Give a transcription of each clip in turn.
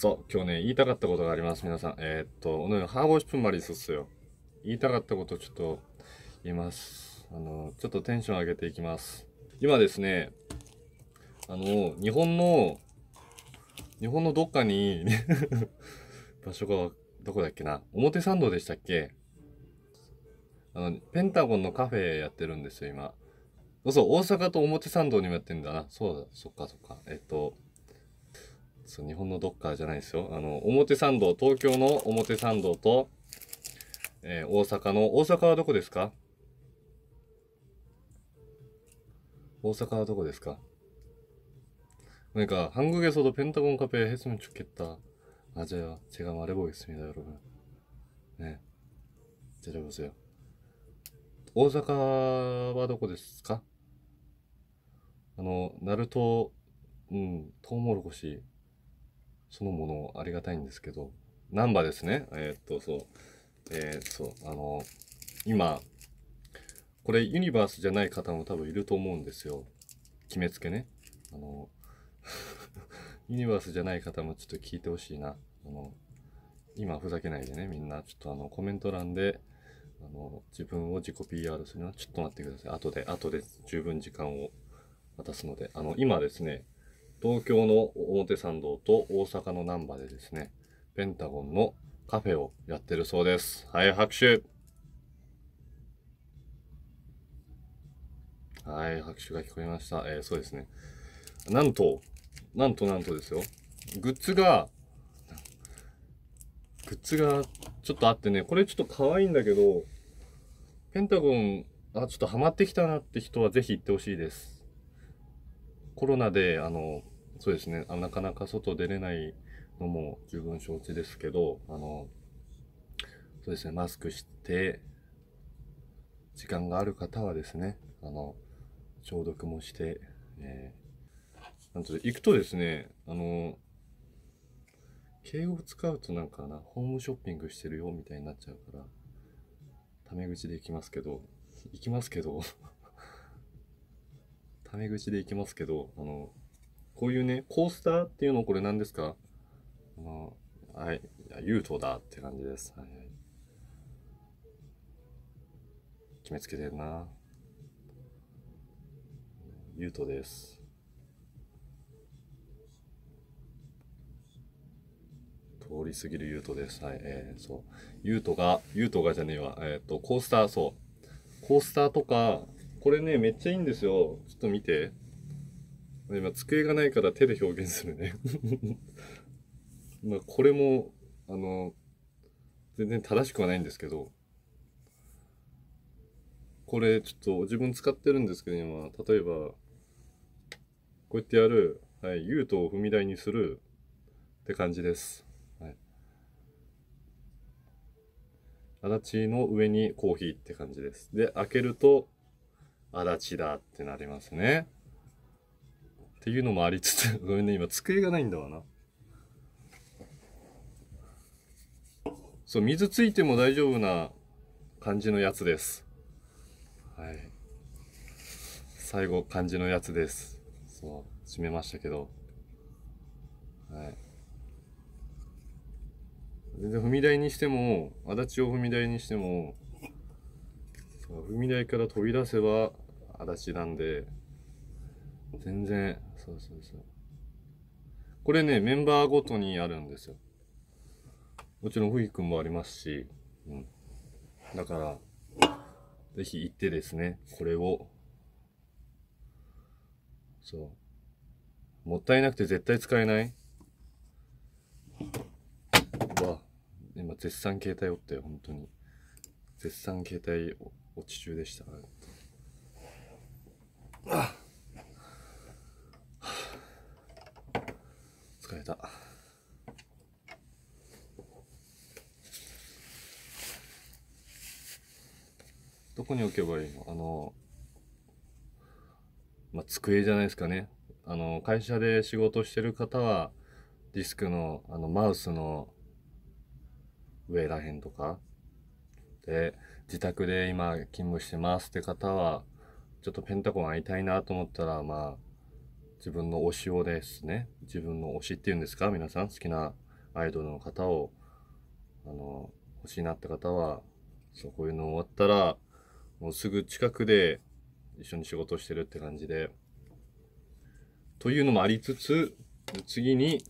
そう、今日ね、言いたかったことがあります、皆さん。えー、っと、오늘하고싶은말이있っすよ。言いたかったことちょっと言います。あの、ちょっとテンション上げていきます。今ですね、あの、日本の、日本のどっかに 場所が、どこだっけな、表参道でしたっけあの、ペンタゴンのカフェやってるんですよ、今。そう、大阪と表参道にもやってんだな。そうだ、そっかそっか。えっと、そう日本のどっかじゃないですよ。あの、表参道、東京の表参道と、えー、大阪の、大阪はどこですか大阪はどこですかなんか、한국에서도펜타곤카페에했으면좋겠다맞아요제가말해보겠습니다여러분네들어보세요오사카와どこですかあの、ナルト、うん、トウモロコシそのものありがたいんですけど、ナンバですね。えー、っと、そう。えー、そう、あの、今、これユニバースじゃない方も多分いると思うんですよ。決めつけね。あの、ユニバースじゃない方もちょっと聞いてほしいな。あの、今ふざけないでね、みんな。ちょっとあの、コメント欄で、あの、自分を自己 PR するのはちょっと待ってください。後で、後で十分時間を渡すので。あの、今ですね、東京の表参道と大阪の難波でですね、ペンタゴンのカフェをやってるそうです。はい、拍手はい、拍手が聞こえました。えー、そうですね。なんと、なんとなんとですよ。グッズが、グッズがちょっとあってね、これちょっと可愛いんだけど、ペンタゴン、あ、ちょっとハマってきたなって人はぜひ行ってほしいです。コロナで、あの、そうですねあ。なかなか外出れないのも十分承知ですけど、あの、そうですね、マスクして、時間がある方はですね、あの、消毒もして、えー、なんと、行くとですね、あの、敬語使うとなんかな、ホームショッピングしてるよみたいになっちゃうから、タメ口で行きますけど、行きますけど タメ口で行きますけど、あの、こういうね、コースターっていうのこれ何ですかあはい、ユートだって感じです。はいはい、決めつけてるな。ユートです。通り過ぎるユートです。はい、えー、そう。ユートが、ユートがじゃねえわ。えっ、ー、と、コースター、そう。コースターとか、これね、めっちゃいいんですよ。ちょっと見て。今、机がないから手で表現するね まあ、これも、あの、全然正しくはないんですけど、これちょっと自分使ってるんですけど、今、例えば、こうやってやる、はい、ユートを踏み台にするって感じです。はい。足立の上にコーヒーって感じです。で、開けると、足立だってなりますね。っていうのもありつつ、ごめんね、今机がないんだわな。そう、水ついても大丈夫な感じのやつです。はい。最後、漢字のやつです。そう、閉めましたけど。はい。全然踏み台にしても、足立を踏み台にしても、踏み台から飛び出せば足立なんで、全然、そうそうそう。これね、メンバーごとにあるんですよ。もちろん、ふいくんもありますし、うん。だから、ぜひ行ってですね、これを、そう。もったいなくて絶対使えないわ、今絶賛携帯おったよ、本当に。絶賛携帯落ち中でした。あた。どこに置けばいいのあの、まあ、机じゃないですかね。あの、会社で仕事してる方は、ディスクの、あの、マウスの上らへんとか、で、自宅で今勤務してますって方は、ちょっとペンタコン会いたいなと思ったら、まあ、自分の推しをですね自分の推しっていうんですか皆さん好きなアイドルの方をあの欲しいなった方はそうこういうの終わったらもうすぐ近くで一緒に仕事してるって感じで。というのもありつつ次に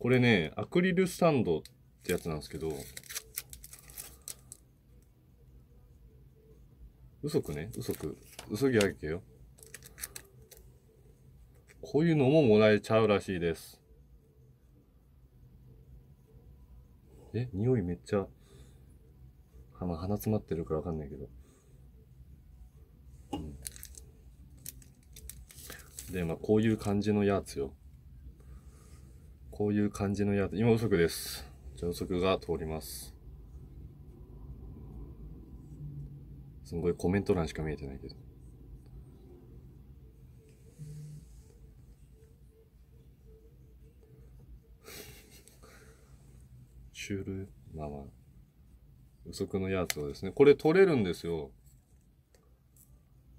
これねアクリルスタンドってやつなんですけど嘘くね嘘く嘘ぎあげてよこういうのももらえちゃうらしいです。え、匂いめっちゃ、鼻、鼻詰まってるからわかんないけど。うん、で、まあ、こういう感じのやつよ。こういう感じのやつ。今、右足です。遅足が通ります。すごいコメント欄しか見えてないけど。シュール、まあまあ、予測のやつをですね、これ取れるんですよ。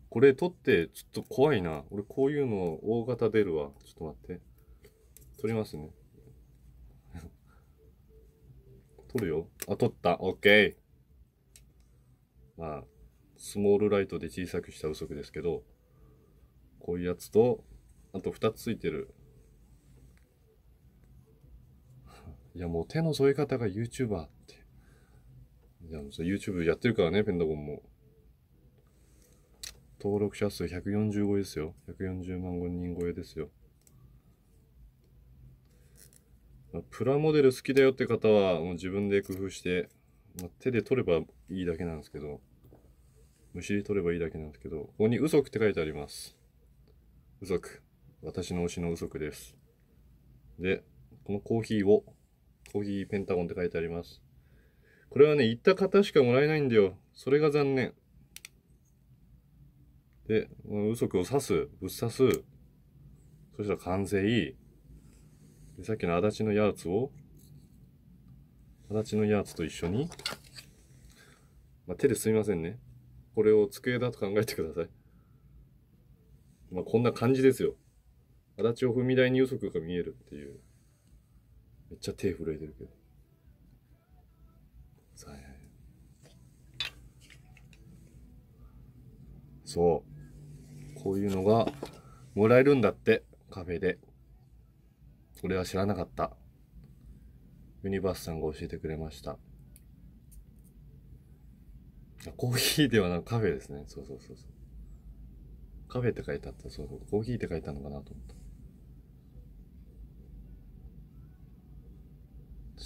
これ取って、ちょっと怖いな。俺こういうの大型出るわ。ちょっと待って。取りますね。取 るよ。あ、取った。オッケー。まあ、スモールライトで小さくした不くですけど、こういうやつと、あと2つついてるいや、もう手の添え方が YouTuber って。いや、YouTube やってるからね、ペンダゴンも。登録者数140超えですよ。140万人超えですよ。プラモデル好きだよって方は、もう自分で工夫して、まあ、手で取ればいいだけなんですけど、むしり取ればいいだけなんですけど、ここに嘘くって書いてあります。嘘く。私の推しの嘘くです。で、このコーヒーをコーヒーペンタゴンって書いてあります。これはね、行った方しかもらえないんだよ。それが残念。で、嘘くを刺す。ぶっ刺す。そしたら完成で。さっきの足立のやつを、足立のやつと一緒に、まあ、手ですみませんね。これを机だと考えてください。まあ、こんな感じですよ。足立を踏み台に嘘くが見えるっていう。めっちゃ手震えてるけど。そう。こういうのがもらえるんだって、カフェで。俺は知らなかった。ユニバースさんが教えてくれました。コーヒーではなくカフェですね。そうそうそうそう。カフェって書いてあった。そうそう。コーヒーって書いてあたのかなと思った。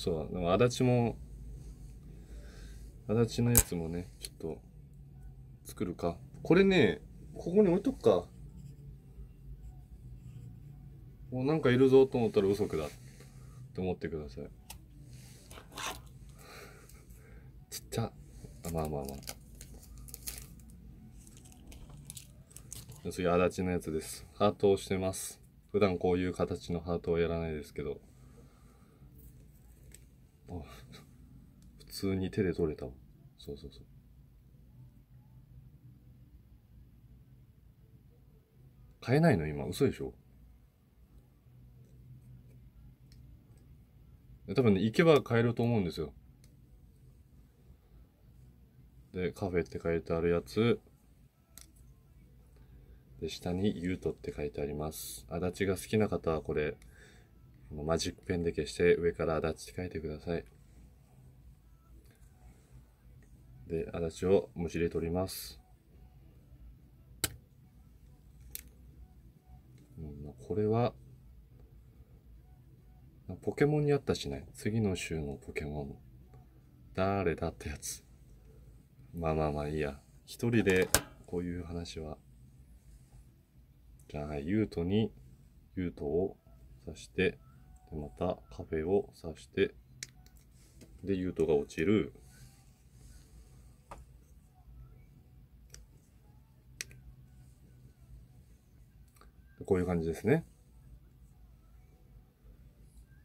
そう、足立も、足立のやつもね、ちょっと、作るか。これね、ここに置いとくか。お、なんかいるぞと思ったら嘘くだ。って思ってください。ちっちゃ。あまあまあまあ。次、足立のやつです。ハートをしてます。普段こういう形のハートをやらないですけど。通に手で取れたもん。そうそうそう。買えないの今、嘘でしょ多分ね、行けば買えると思うんですよ。で、カフェって書いてあるやつ。で、下にユートって書いてあります。足立が好きな方はこれ、マジックペンで消して上から足立って書いてください。で、足立をむしり取ります。これは、ポケモンにあったしない。次の週のポケモン。誰だってやつ。まあまあまあいいや。一人でこういう話は。じゃあ、はい、ユートに、ユートを刺して、で、またカフェを刺して、で、ユートが落ちる。こういう感じですね。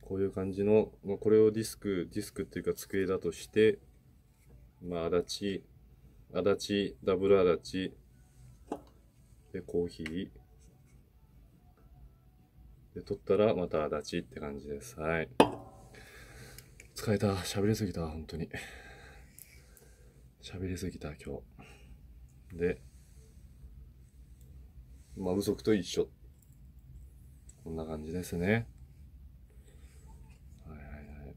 こういう感じの、まあ、これをディスク、ディスクっていうか机だとして、まあ、足立、足立、ダブル足立、で、コーヒー、で、取ったらまた足立って感じです。はい。疲れた。喋りすぎた。本当に。喋りすぎた、今日。で、まあ、不足と一緒こんな感じですね。はいはいはい。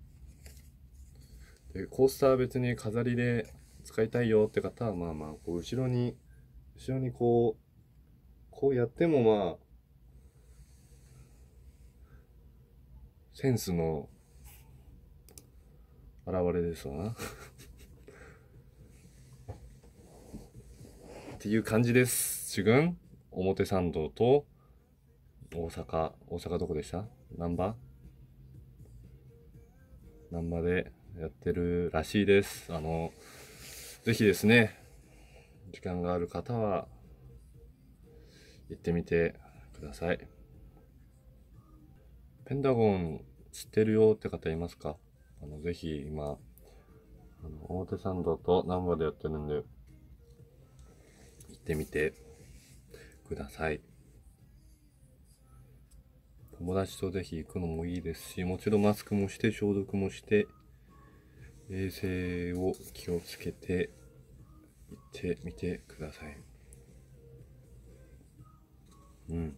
で、コースター別に飾りで使いたいよって方は、まあまあ、こう、後ろに、後ろにこう、こうやってもまあ、センスの現れですわな っていう感じです。主軍表参道と大阪、大阪どこでした難波難波でやってるらしいです。あの、ぜひですね、時間がある方は、行ってみてください。ペンダゴン知ってるよって方いますかあの、ぜひ今、あの表参道と難波でやってるんで、行ってみてください。友達とぜひ行くのもいいですし、もちろんマスクもして消毒もして、衛生を気をつけて行ってみてください。うん。